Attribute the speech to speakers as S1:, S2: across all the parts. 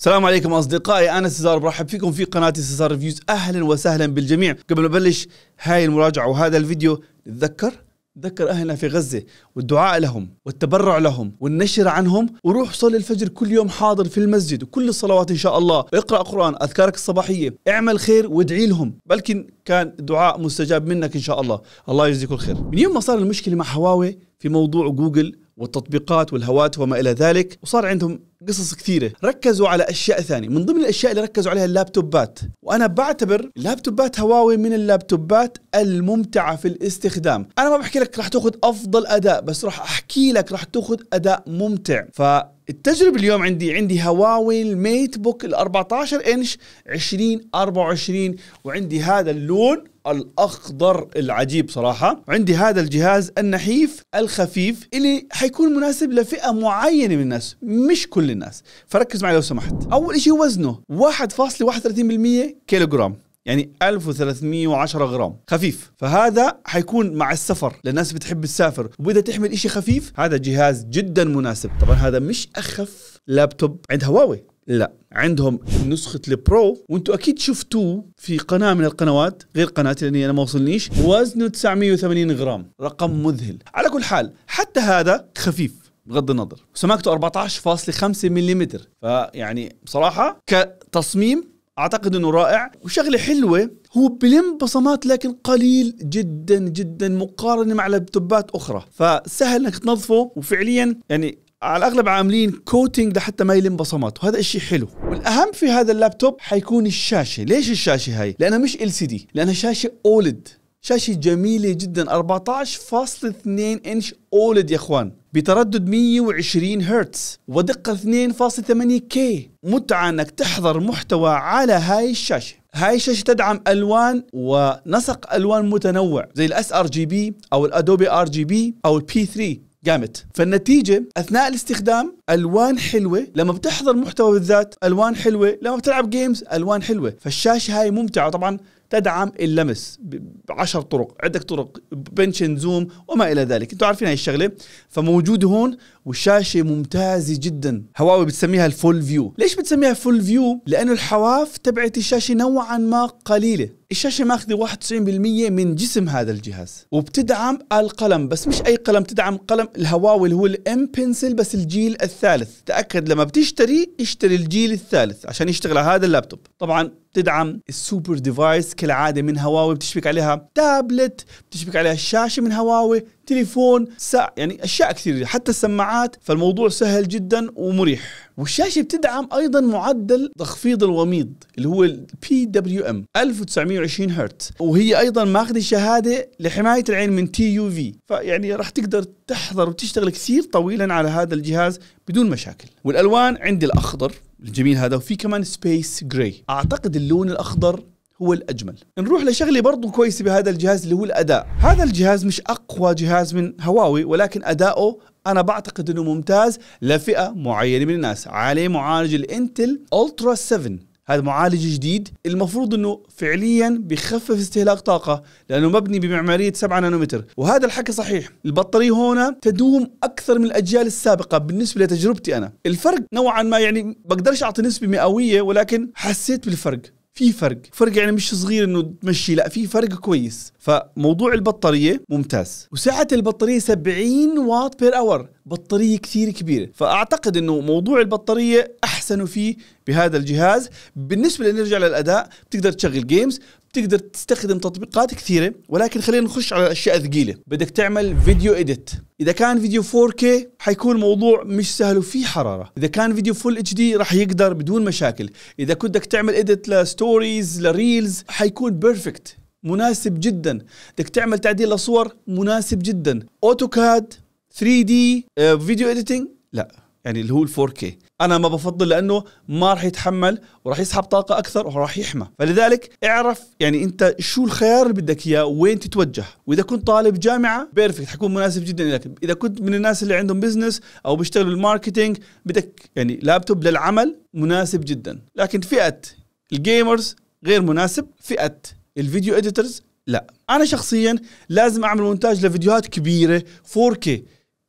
S1: السلام عليكم اصدقائي انا سيزار برحب فيكم في قناه سيزار ريفيوز اهلا وسهلا بالجميع قبل ما ابلش هاي المراجعه وهذا الفيديو تذكر تذكر اهلنا في غزه والدعاء لهم والتبرع لهم والنشر عنهم وروح صلي الفجر كل يوم حاضر في المسجد وكل الصلوات ان شاء الله اقرا قران اذكارك الصباحيه اعمل خير وادعي لهم بلكن كان دعاء مستجاب منك ان شاء الله الله يجزيك الخير من يوم ما صار المشكله مع هواوي في موضوع جوجل والتطبيقات والهواتف وما الى ذلك وصار عندهم قصص كثيره ركزوا على اشياء ثانيه من ضمن الاشياء اللي ركزوا عليها اللابتوبات وانا بعتبر لابتوبات هواوي من اللابتوبات الممتعه في الاستخدام انا ما بحكي لك راح تاخذ افضل اداء بس راح احكي لك راح تاخذ اداء ممتع ف التجربة اليوم عندي عندي هواوي الميت بوك ال 14 انش 2024 وعندي هذا اللون الاخضر العجيب صراحه عندي هذا الجهاز النحيف الخفيف اللي حيكون مناسب لفئه معينه من الناس مش كل الناس فركز معي لو سمحت اول شيء وزنه 1.31% كيلوغرام يعني 1310 غرام خفيف فهذا حيكون مع السفر للناس بتحب تسافر وبدها تحمل إشي خفيف هذا جهاز جدا مناسب طبعا هذا مش اخف لابتوب عند هواوي لا عندهم نسخه البرو وانتم اكيد شفتوه في قناه من القنوات غير قناتي لاني انا ما وصلنيش وزنه 980 غرام رقم مذهل على كل حال حتى هذا خفيف بغض النظر سماكته 14.5 ملم فيعني بصراحة كتصميم أعتقد أنه رائع وشغلة حلوة هو بلم بصمات لكن قليل جدا جدا مقارنة مع لابتوبات أخرى فسهل أنك تنظفه وفعليا يعني على الاغلب عاملين كوتنج لحتى ما يلم بصمات وهذا الشيء حلو والاهم في هذا اللابتوب حيكون الشاشه ليش الشاشه هاي لانها مش ال سي دي لانها شاشه اولد شاشه جميله جدا 14.2 انش اولد يا اخوان بتردد 120 هرتز ودقة 2.8 كي متعة انك تحضر محتوى على هاي الشاشة هاي الشاشة تدعم الوان ونسق الوان متنوع زي الاس ار جي بي او الادوبي ار جي بي او البي 3 قامت فالنتيجه اثناء الاستخدام الوان حلوه لما بتحضر محتوى بالذات الوان حلوه لما بتلعب جيمز الوان حلوه فالشاشه هاي ممتعه طبعا تدعم اللمس بعشر طرق عندك طرق بنشن زوم وما الى ذلك أنتوا عارفين هاي الشغله فموجود هون والشاشه ممتازه جدا هواوي بتسميها الفول فيو ليش بتسميها فول فيو لانه الحواف تبعت الشاشه نوعا ما قليله الشاشه ماخذه 91% من جسم هذا الجهاز وبتدعم القلم بس مش اي قلم تدعم قلم الهواوي اللي هو الام بنسل بس الجيل الثالث تاكد لما بتشتري اشتري الجيل الثالث عشان يشتغل على هذا اللابتوب طبعا بتدعم السوبر ديفايس كالعاده من هواوي بتشبك عليها تابلت بتشبك عليها الشاشه من هواوي تليفون ساعة يعني أشياء كثير حتى السماعات فالموضوع سهل جدا ومريح والشاشة بتدعم أيضا معدل تخفيض الوميض اللي هو الـ PWM 1920 هرتز وهي أيضا ماخذة شهادة لحماية العين من تي يو في فيعني راح تقدر تحضر وتشتغل كثير طويلا على هذا الجهاز بدون مشاكل والألوان عندي الأخضر الجميل هذا وفي كمان سبيس جراي أعتقد اللون الأخضر هو الأجمل نروح لشغلة برضو كويسة بهذا الجهاز اللي هو الأداء هذا الجهاز مش أقوى جهاز من هواوي ولكن أداؤه انا بعتقد انه ممتاز لفئه معينه من الناس عليه معالج الانتل الترا 7 هذا معالج جديد المفروض انه فعليا بخفف استهلاك طاقه لانه مبني بمعماريه 7 نانومتر وهذا الحكي صحيح البطاريه هون تدوم اكثر من الاجيال السابقه بالنسبه لتجربتي انا الفرق نوعا ما يعني بقدرش اعطي نسبه مئويه ولكن حسيت بالفرق في فرق فرق يعني مش صغير انه تمشي لا في فرق كويس فموضوع البطاريه ممتاز وسعه البطاريه 70 واط بير اور بطاريه كثير كبيره فاعتقد انه موضوع البطاريه احسنوا فيه بهذا الجهاز بالنسبه لنرجع للاداء بتقدر تشغل جيمز تقدر تستخدم تطبيقات كثيره ولكن خلينا نخش على الاشياء الثقيله بدك تعمل فيديو اديت اذا كان فيديو 4K حيكون الموضوع مش سهل وفي حراره اذا كان فيديو فول اتش دي راح يقدر بدون مشاكل اذا كنت بدك تعمل اديت لستوريز لريلز حيكون بيرفكت مناسب جدا بدك تعمل تعديل لصور مناسب جدا اوتوكاد 3 دي فيديو اديتنج لا يعني اللي هو ال 4 انا ما بفضل لانه ما راح يتحمل وراح يسحب طاقه اكثر وراح يحمى فلذلك اعرف يعني انت شو الخيار اللي بدك اياه وين تتوجه واذا كنت طالب جامعه بيرفكت حيكون مناسب جدا لك اذا كنت من الناس اللي عندهم بزنس او بيشتغلوا بالماركتينج بدك يعني لابتوب للعمل مناسب جدا لكن فئه الجيمرز غير مناسب فئه الفيديو اديترز لا انا شخصيا لازم اعمل مونتاج لفيديوهات كبيره 4K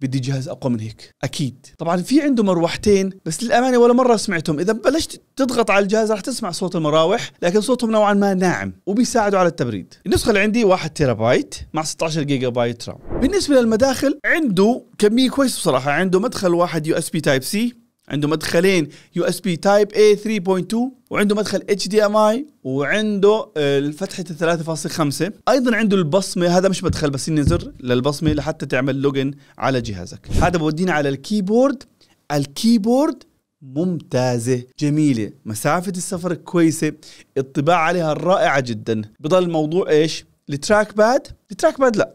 S1: بدي جهاز اقوى من هيك اكيد طبعا في عنده مروحتين بس للامانه ولا مره سمعتهم اذا بلشت تضغط على الجهاز راح تسمع صوت المراوح لكن صوتهم نوعا ما ناعم وبيساعدوا على التبريد النسخه اللي عندي 1 تيرا بايت مع 16 جيجا بايت رام بالنسبه للمداخل عنده كميه كويسه بصراحه عنده مدخل واحد يو اس بي تايب سي عنده مدخلين يو اس بي تايب اي 3.2 وعنده مدخل اتش دي ام اي وعنده آه، فتحه 3.5 ايضا عنده البصمه هذا مش مدخل بس انه زر للبصمه لحتى تعمل لوجن على جهازك هذا بودينا على الكيبورد الكيبورد ممتازة جميلة مسافة السفر كويسة الطباعة عليها رائعة جدا بضل الموضوع ايش التراك باد التراك باد لا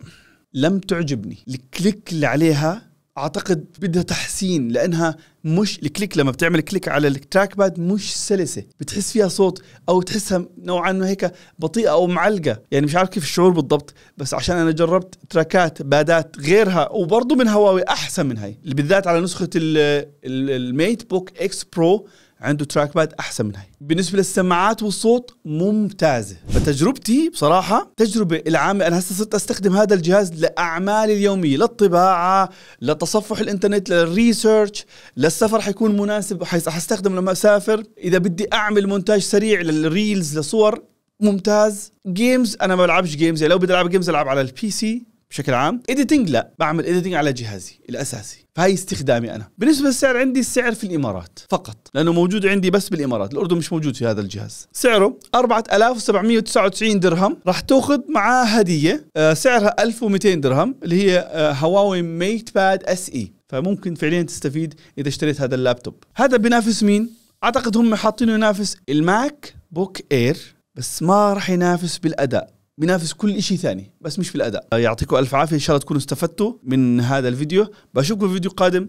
S1: لم تعجبني الكليك اللي عليها اعتقد بدها تحسين لانها مش الكليك لما بتعمل كليك على التراك باد مش سلسه بتحس فيها صوت او تحسها نوعا ما هيك بطيئه او معلقه يعني مش عارف كيف الشعور بالضبط بس عشان انا جربت تراكات بادات غيرها وبرضه من هواوي احسن من هاي بالذات على نسخه الميت بوك اكس برو عنده تراك باد احسن من هاي بالنسبه للسماعات والصوت ممتازه فتجربتي بصراحه تجربه العامه انا هسه صرت استخدم هذا الجهاز لاعمالي اليوميه للطباعه لتصفح الانترنت للريسيرش للسفر حيكون مناسب حستخدم لما اسافر اذا بدي اعمل مونتاج سريع للريلز لصور ممتاز جيمز انا ما بلعبش جيمز يعني لو بدي العب جيمز العب على البي سي بشكل عام اديتنج لا بعمل اديتنج على جهازي الاساسي فهي استخدامي انا بالنسبه للسعر عندي السعر في الامارات فقط لانه موجود عندي بس بالامارات الاردن مش موجود في هذا الجهاز سعره 4799 درهم راح تاخذ معاه هديه آه، سعرها 1200 درهم اللي هي هواوي ميت باد اس اي فممكن فعليا تستفيد اذا اشتريت هذا اللابتوب هذا بينافس مين اعتقد هم حاطينه ينافس الماك بوك اير بس ما راح ينافس بالاداء بينافس كل شيء ثاني بس مش في الاداء آه، يعطيكم الف عافيه ان شاء الله تكونوا استفدتوا من هذا الفيديو بشوفكم في فيديو قادم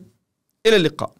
S1: الى اللقاء